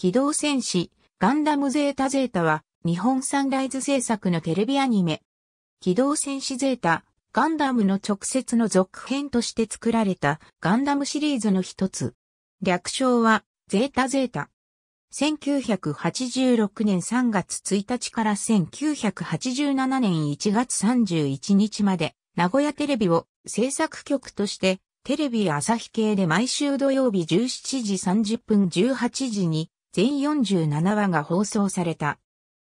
機動戦士、ガンダムゼータゼータは、日本サンライズ制作のテレビアニメ。機動戦士ゼータ、ガンダムの直接の続編として作られたガンダムシリーズの一つ。略称は、ゼータゼータ。1986年3月1日から1987年1月31日まで、名古屋テレビを制作局として、テレビ朝日系で毎週土曜日17時30分18時に全47話が放送された。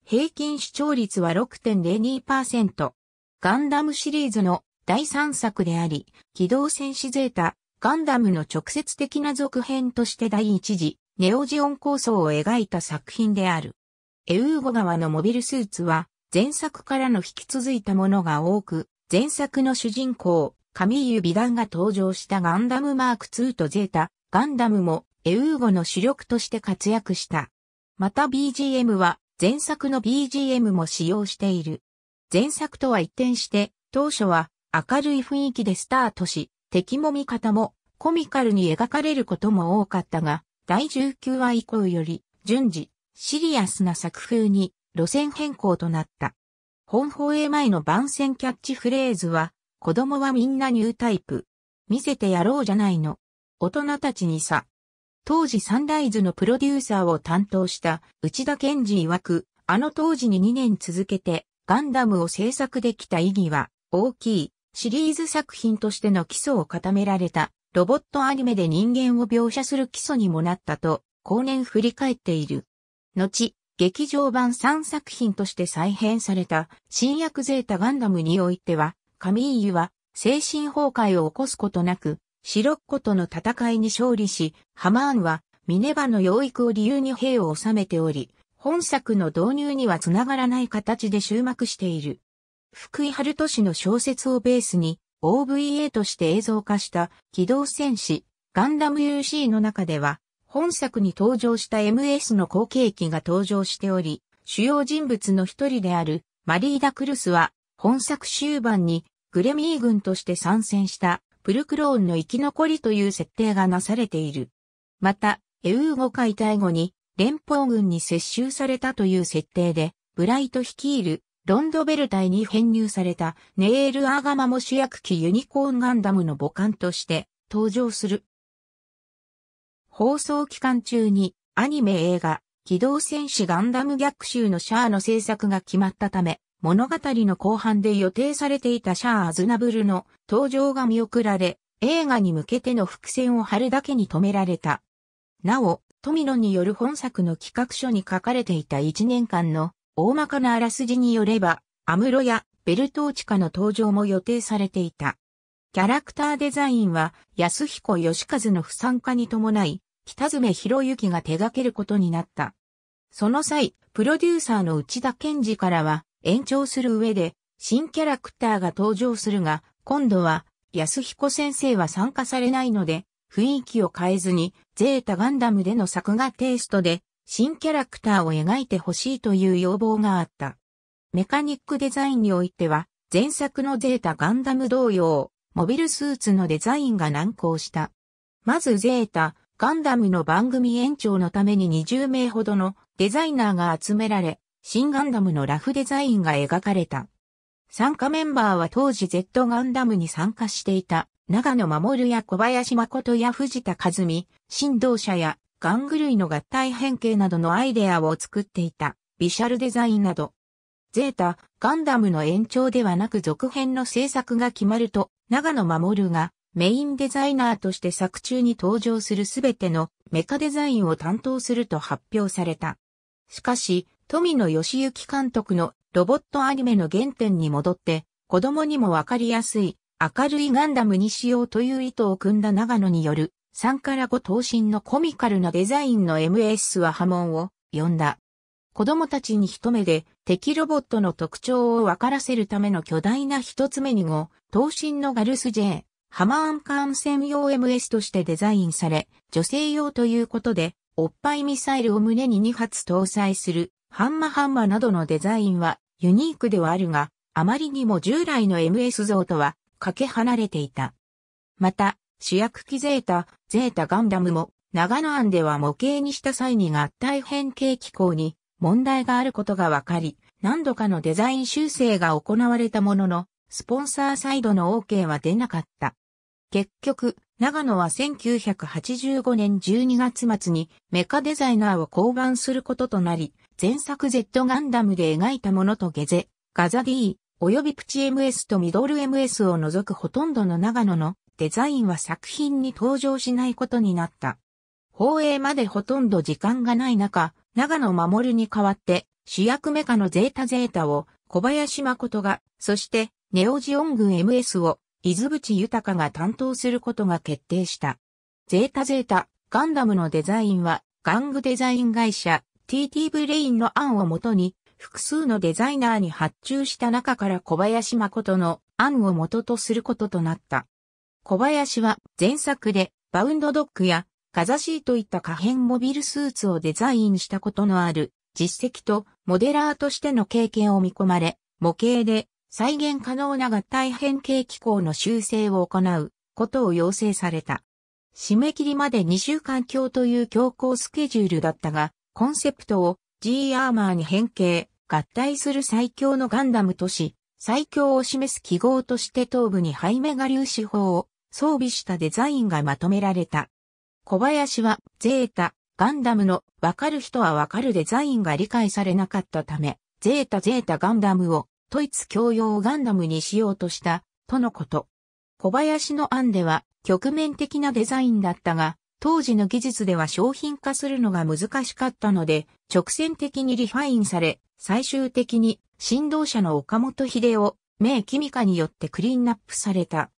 平均視聴率は6.02%。ガンダムシリーズの第3作であり、機動戦士ゼータ、ガンダムの直接的な続編として第一次、ネオジオン構想を描いた作品である。エウーゴ川のモビルスーツは、前作からの引き続いたものが多く、前作の主人公、カミーユ・ビンが登場したガンダムマーク2とゼータ、ガンダムもエウーゴの主力として活躍した。また BGM は前作の BGM も使用している。前作とは一転して、当初は明るい雰囲気でスタートし、敵も味方もコミカルに描かれることも多かったが、第19話以降より順次、シリアスな作風に路線変更となった。本放映前の番宣キャッチフレーズは、子供はみんなニュータイプ。見せてやろうじゃないの。大人たちにさ、当時サンライズのプロデューサーを担当した内田健治曰く、あの当時に2年続けてガンダムを制作できた意義は大きいシリーズ作品としての基礎を固められたロボットアニメで人間を描写する基礎にもなったと後年振り返っている。後、劇場版3作品として再編された新薬ゼータガンダムにおいては、神井は精神崩壊を起こすことなくシロッコとの戦いに勝利し、ハマーンはミネバの養育を理由に兵を収めており、本作の導入にはつながらない形で終幕している。福井春都市の小説をベースに OVA として映像化した機動戦士ガンダム UC の中では本作に登場した MS の後継機が登場しており主要人物の一人であるマリーダ・クルスは本作終盤にグレミー軍として参戦したプルクローンの生き残りという設定がなされている。また、エウーゴ解体後に連邦軍に接収されたという設定で、ブライト率いるロンドベル隊に編入されたネイール・アーガマも主役機ユニコーンガンダムの母艦として登場する。放送期間中にアニメ映画、機動戦士ガンダム逆襲のシャアの制作が決まったため、物語の後半で予定されていたシャア・アズナブルの登場が見送られ、映画に向けての伏線を張るだけに止められた。なお、富野による本作の企画書に書かれていた1年間の大まかなあらすじによれば、アムロやベルトーチカの登場も予定されていた。キャラクターデザインは安彦義和の不参加に伴い、北爪博之が手掛けることになった。その際、プロデューサーの内田健二からは、延長する上で、新キャラクターが登場するが、今度は、安彦先生は参加されないので、雰囲気を変えずに、ゼータガンダムでの作画テイストで、新キャラクターを描いてほしいという要望があった。メカニックデザインにおいては、前作のゼータガンダム同様、モビルスーツのデザインが難航した。まずゼータ、ガンダムの番組延長のために20名ほどのデザイナーが集められ、新ガンダムのラフデザインが描かれた。参加メンバーは当時 Z ガンダムに参加していた、長野守や小林誠や藤田和美、新動者やガング類の合体変形などのアイデアを作っていた、ビシャルデザインなど。ゼータ、ガンダムの延長ではなく続編の制作が決まると、長野守がメインデザイナーとして作中に登場するすべてのメカデザインを担当すると発表された。しかし、富野義行監督のロボットアニメの原点に戻って、子供にもわかりやすい明るいガンダムにしようという意図を組んだ長野による3から5等身のコミカルなデザインの MS は波紋を呼んだ。子供たちに一目で敵ロボットの特徴を分からせるための巨大な一つ目に5等身のガルス J、ハマーン艦専用 MS としてデザインされ、女性用ということで、おっぱいミサイルを胸に2発搭載するハンマハンマなどのデザインはユニークではあるが、あまりにも従来の MS 像とはかけ離れていた。また、主役機ゼータ、ゼータガンダムも、長野案では模型にした際に合体変形機構に問題があることが分かり、何度かのデザイン修正が行われたものの、スポンサーサイドの OK は出なかった。結局、長野は1985年12月末にメカデザイナーを降板することとなり、前作 Z ガンダムで描いたものとゲゼ、ガザ D、及びプチ MS とミドル MS を除くほとんどの長野のデザインは作品に登場しないことになった。放映までほとんど時間がない中、長野守に代わって主役メカのゼータゼータを小林誠が、そしてネオジオン軍 MS を伊豆淵豊が担当することが決定した。ゼータゼータ、ガンダムのデザインは、玩具デザイン会社、TT ブレインの案をもとに、複数のデザイナーに発注した中から小林誠の案を元とすることとなった。小林は前作でバウンドドッグやガザシーといった可変モビルスーツをデザインしたことのある実績とモデラーとしての経験を見込まれ、模型で再現可能な合体変形機構の修正を行うことを要請された。締め切りまで2週間強という強行スケジュールだったが、コンセプトを G アーマーに変形、合体する最強のガンダムとし、最強を示す記号として頭部にハイメガ粒子砲を装備したデザインがまとめられた。小林は、ゼータ、ガンダムの、わかる人はわかるデザインが理解されなかったため、ゼータゼータガンダムを、ドイツ共用ガンダムにしようとした、とのこと。小林の案では、局面的なデザインだったが、当時の技術では商品化するのが難しかったので、直線的にリファインされ、最終的に、振動者の岡本秀夫、名キミカによってクリーンナップされた。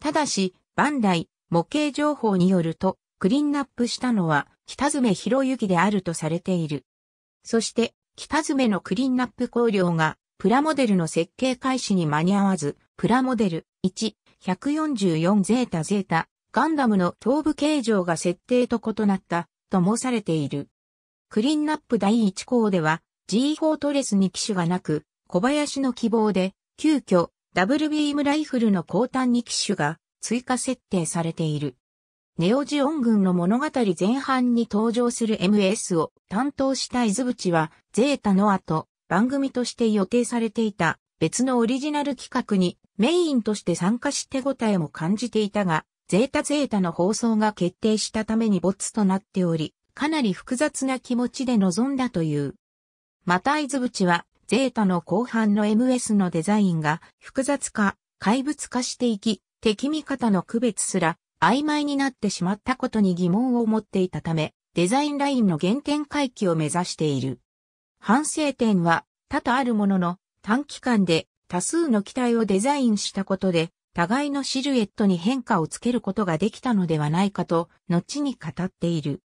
ただし、バンダイ、模型情報によると、クリーンナップしたのは、北爪博之であるとされている。そして、北爪のクリーンナップ考量が、プラモデルの設計開始に間に合わず、プラモデル1、144ゼータゼータ、ガンダムの頭部形状が設定と異なった、と申されている。クリーンナップ第1項では、G 4トレスに機種がなく、小林の希望で、急遽、ダブルビームライフルの後端に機種が追加設定されている。ネオジオン軍の物語前半に登場する MS を担当した伊豆淵は、ゼータの後、番組として予定されていた別のオリジナル企画にメインとして参加して手応えも感じていたが、ゼータゼータの放送が決定したために没となっており、かなり複雑な気持ちで臨んだという。また伊豆淵は、ゼータの後半の MS のデザインが複雑化、怪物化していき、敵味方の区別すら曖昧になってしまったことに疑問を持っていたため、デザインラインの原点回帰を目指している。反省点は多々あるものの短期間で多数の機体をデザインしたことで互いのシルエットに変化をつけることができたのではないかと、後に語っている。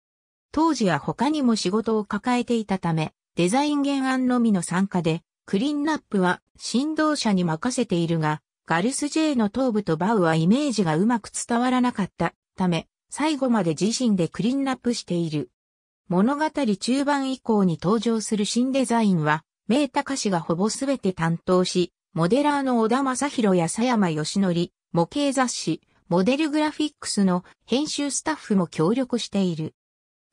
当時は他にも仕事を抱えていたため、デザイン原案のみの参加で、クリーンナップは振動者に任せているが、ガルス J の頭部とバウはイメージがうまく伝わらなかったため、最後まで自身でクリーンナップしている。物語中盤以降に登場する新デザインは、メータ歌詞がほぼすべて担当し、モデラーの小田正宏や佐山義則、模型雑誌、モデルグラフィックスの編集スタッフも協力している。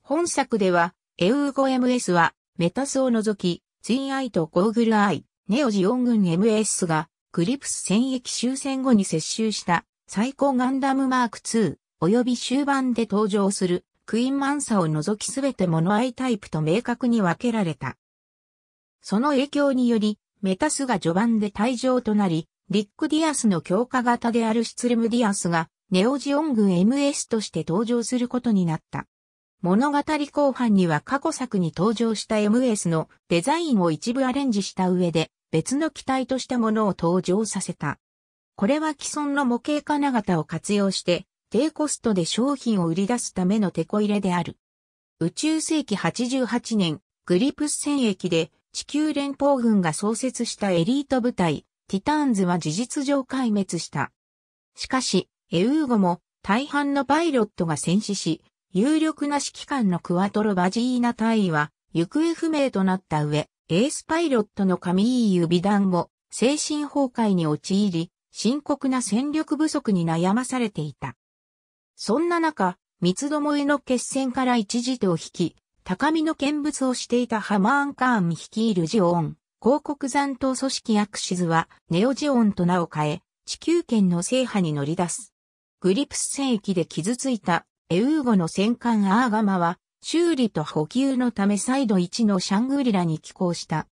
本作では、エウーゴ MS は、メタスを除き、ツインアイとゴーグルアイ、ネオジオン軍 MS が、クリプス戦役終戦後に接収した最高ガンダムマーク2、及び終盤で登場するクイーンマンサを除きすべてモノアイタイプと明確に分けられた。その影響により、メタスが序盤で退場となり、リック・ディアスの強化型であるシツルム・ディアスがネオジオン軍 MS として登場することになった。物語後半には過去作に登場した MS のデザインを一部アレンジした上で別の機体としたものを登場させた。これは既存の模型金型を活用して低コストで商品を売り出すためのテコ入れである。宇宙世紀88年、グリプス戦役で地球連邦軍が創設したエリート部隊、ティターンズは事実上壊滅した。しかし、エウーゴも大半のパイロットが戦死し、有力な指揮官のクワトロ・バジーナ隊は行方不明となった上、エースパイロットの神井指弾も精神崩壊に陥り、深刻な戦力不足に悩まされていた。そんな中、三つどもえの決戦から一時手を引き、高みの見物をしていたハマーン・カーン率いるジオン、広告残党組織アクシズはネオジオンと名を変え、地球圏の制覇に乗り出す。グリプス戦役で傷ついたエウーゴの戦艦アーガマは修理と補給のため再度1のシャングリラに寄港した。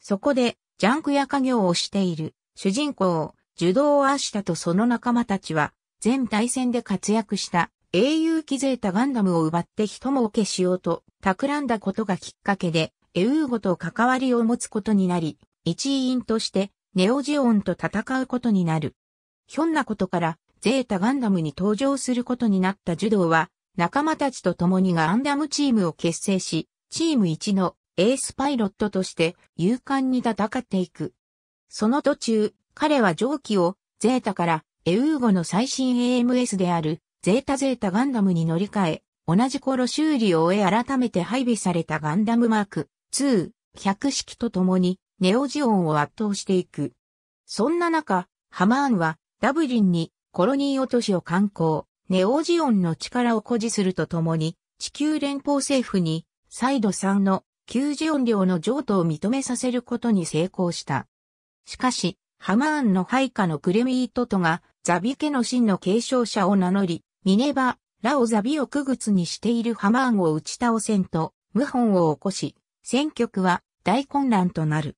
そこでジャンクや家業をしている主人公、ジュドー・アーシタとその仲間たちは全対戦で活躍した英雄気ータガンダムを奪って人も受けしようと企んだことがきっかけで、エウーゴと関わりを持つことになり、一員としてネオジオンと戦うことになる。ひょんなことから、ゼータガンダムに登場することになったジュドーは、仲間たちと共にガンダムチームを結成し、チーム1のエースパイロットとして勇敢に戦っていく。その途中、彼は蒸気をゼータからエウーゴの最新 AMS であるゼータゼータガンダムに乗り換え、同じ頃修理を終え改めて配備されたガンダムマーク2、100式とともにネオジオンを圧倒していく。そんな中、ハマーンはダブリンにコロニー落としを観光、ネオジオンの力を誇示するとともに、地球連邦政府に再度3の9ジオン領の譲渡を認めさせることに成功した。しかし、ハマーンの配下のクレミートトがザビ家の真の継承者を名乗り、ミネバ、ラオザビを区靴にしているハマーンを打ち倒せんと、謀反を起こし、戦局は大混乱となる。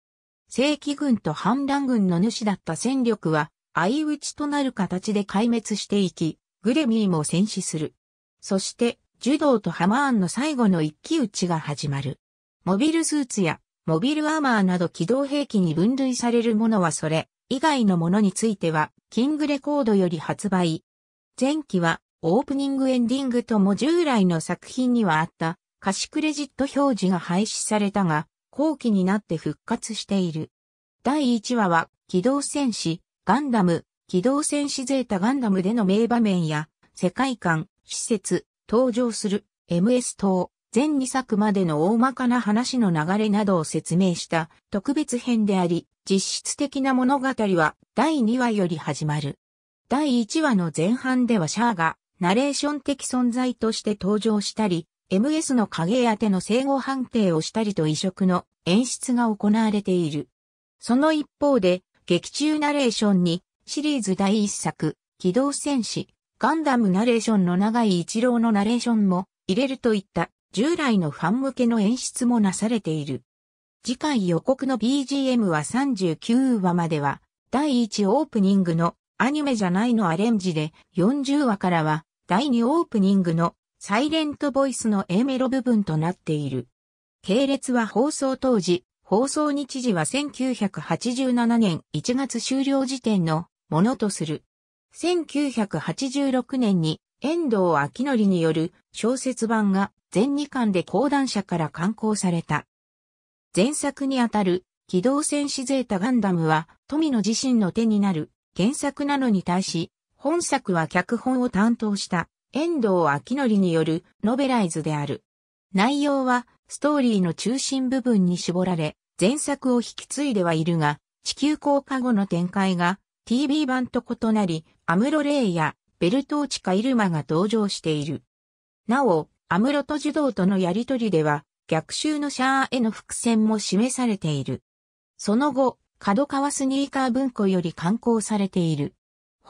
正規軍と反乱軍の主だった戦力は、相打ちとなる形で壊滅していき、グレミーも戦死する。そして、ジュドーとハマーンの最後の一騎打ちが始まる。モビルスーツや、モビルアーマーなど機動兵器に分類されるものはそれ、以外のものについては、キングレコードより発売。前期は、オープニングエンディングとも従来の作品にはあった歌詞クレジット表示が廃止されたが、後期になって復活している。第1話は、機動戦士、ガンダム、機動戦士ゼータガンダムでの名場面や、世界観、施設、登場する、MS 等、全2作までの大まかな話の流れなどを説明した特別編であり、実質的な物語は第2話より始まる。第1話の前半ではシャアがナレーション的存在として登場したり、MS の影当ての正誤判定をしたりと異色の演出が行われている。その一方で、劇中ナレーションにシリーズ第一作、機動戦士、ガンダムナレーションの長井一郎のナレーションも入れるといった従来のファン向けの演出もなされている。次回予告の BGM は39話までは第1オープニングのアニメじゃないのアレンジで40話からは第2オープニングのサイレントボイスの A メロ部分となっている。系列は放送当時、放送日時は1987年1月終了時点のものとする。1986年に遠藤明則による小説版が全2巻で講談社から刊行された。前作にあたる機動戦士ゼータガンダムは富野自身の手になる原作なのに対し本作は脚本を担当した遠藤明則によるノベライズである。内容はストーリーの中心部分に絞られ、前作を引き継いではいるが、地球降下後の展開が TV 版と異なり、アムロレイやベルトーチカイルマが登場している。なお、アムロと児童とのやりとりでは、逆襲のシャアへの伏線も示されている。その後、角川スニーカー文庫より刊行されている。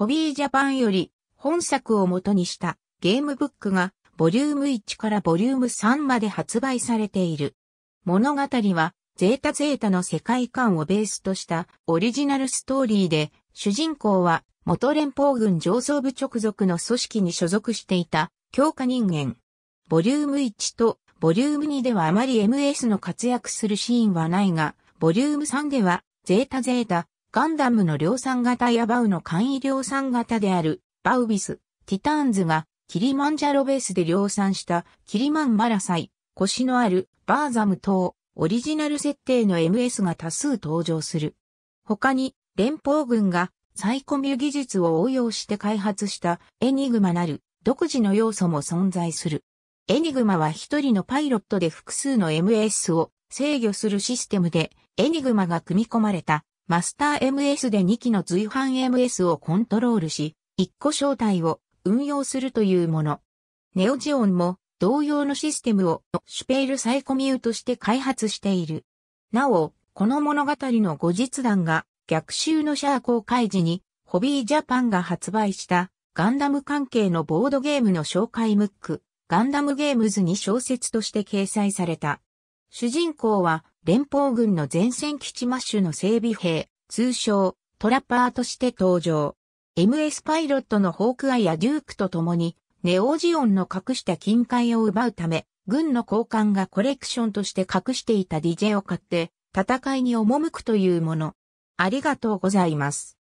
ホビージャパンより本作を元にしたゲームブックがボリューム1からボリューム3まで発売されている。物語はゼータゼータの世界観をベースとしたオリジナルストーリーで主人公は元連邦軍上層部直属の組織に所属していた強化人間。ボリューム1とボリューム2ではあまり MS の活躍するシーンはないが、ボリューム3ではゼータゼータガンダムの量産型やバウの簡易量産型であるバウビス、ティターンズがキリマンジャロベースで量産したキリマンマラサイ、腰のあるバーザム等、オリジナル設定の MS が多数登場する。他に連邦軍がサイコミュ技術を応用して開発したエニグマなる独自の要素も存在する。エニグマは一人のパイロットで複数の MS を制御するシステムで、エニグマが組み込まれたマスター MS で2機の随伴 MS をコントロールし、1個正体を運用するというもの。ネオジオンも同様のシステムをシュペールサイコミューとして開発している。なお、この物語の後日談が逆襲のシャー公開時にホビージャパンが発売したガンダム関係のボードゲームの紹介ムック、ガンダムゲームズに小説として掲載された。主人公は連邦軍の前線基地マッシュの整備兵、通称トラッパーとして登場。MS パイロットのホークアイやデュークと共にネオジオンの隠した金塊を奪うため、軍の高官がコレクションとして隠していた DJ を買って戦いに赴くというもの。ありがとうございます。